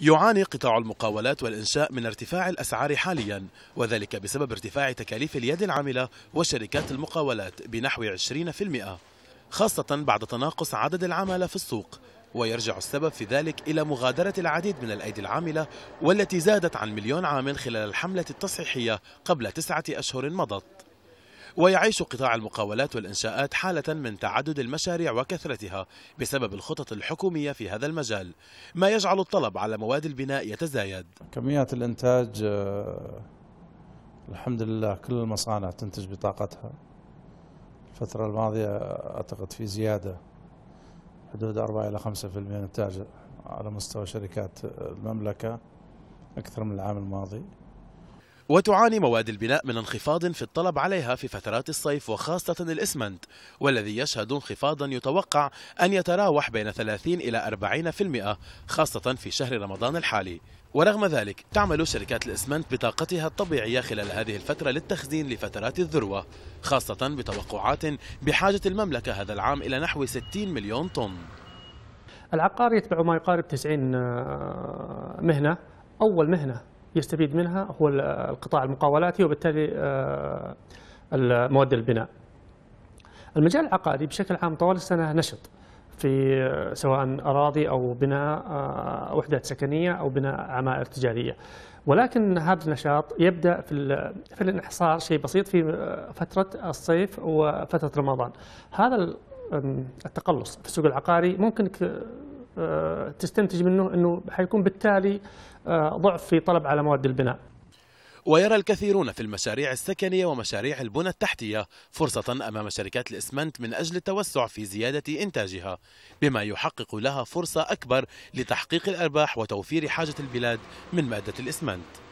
يعاني قطاع المقاولات والإنشاء من ارتفاع الأسعار حاليا وذلك بسبب ارتفاع تكاليف اليد العاملة وشركات المقاولات بنحو 20% خاصة بعد تناقص عدد العمالة في السوق ويرجع السبب في ذلك إلى مغادرة العديد من الأيدي العاملة والتي زادت عن مليون عامل خلال الحملة التصحيحية قبل تسعة أشهر مضت ويعيش قطاع المقاولات والإنشاءات حالة من تعدد المشاريع وكثرتها بسبب الخطط الحكومية في هذا المجال ما يجعل الطلب على مواد البناء يتزايد كميات الإنتاج آه، الحمد لله كل المصانع تنتج بطاقتها الفترة الماضية أعتقد في زيادة حدود 4 إلى 5% إنتاج على مستوى شركات المملكة أكثر من العام الماضي وتعاني مواد البناء من انخفاض في الطلب عليها في فترات الصيف وخاصة الإسمنت والذي يشهد انخفاضا يتوقع أن يتراوح بين 30 إلى 40% خاصة في شهر رمضان الحالي ورغم ذلك تعمل شركات الإسمنت بطاقتها الطبيعية خلال هذه الفترة للتخزين لفترات الذروة خاصة بتوقعات بحاجة المملكة هذا العام إلى نحو 60 مليون طن العقار يتبع ما يقارب 90 آه، مهنة أول مهنة يستفيد منها هو القطاع المقاولاتي وبالتالي آه، مواد البناء المجال العقاري بشكل عام طوال السنة نشط في آه، سواء أراضي أو بناء آه، وحدات سكنية أو بناء عمائر تجارية ولكن هذا النشاط يبدأ في, في الانحصار شيء بسيط في فترة الصيف وفترة رمضان هذا التقلص في السوق العقاري ممكن آه، تستنتج منه انه حيكون بالتالي آه، ضعف في طلب على مواد البناء. ويرى الكثيرون في المشاريع السكنية ومشاريع البنى التحتية فرصة أمام شركات الإسمنت من أجل التوسع في زيادة إنتاجها بما يحقق لها فرصة أكبر لتحقيق الأرباح وتوفير حاجة البلاد من مادة الإسمنت